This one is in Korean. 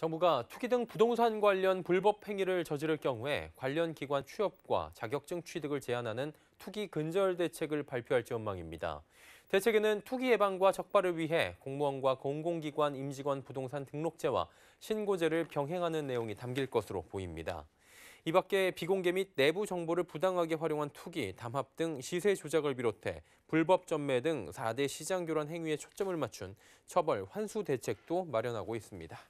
정부가 투기 등 부동산 관련 불법 행위를 저지를 경우에 관련 기관 취업과 자격증 취득을 제한하는 투기 근절 대책을 발표할 전망입니다. 대책에는 투기 예방과 적발을 위해 공무원과 공공기관 임직원 부동산 등록제와 신고제를 병행하는 내용이 담길 것으로 보입니다. 이 밖에 비공개 및 내부 정보를 부당하게 활용한 투기, 담합 등 시세 조작을 비롯해 불법 전매 등 4대 시장 교란 행위에 초점을 맞춘 처벌 환수 대책도 마련하고 있습니다.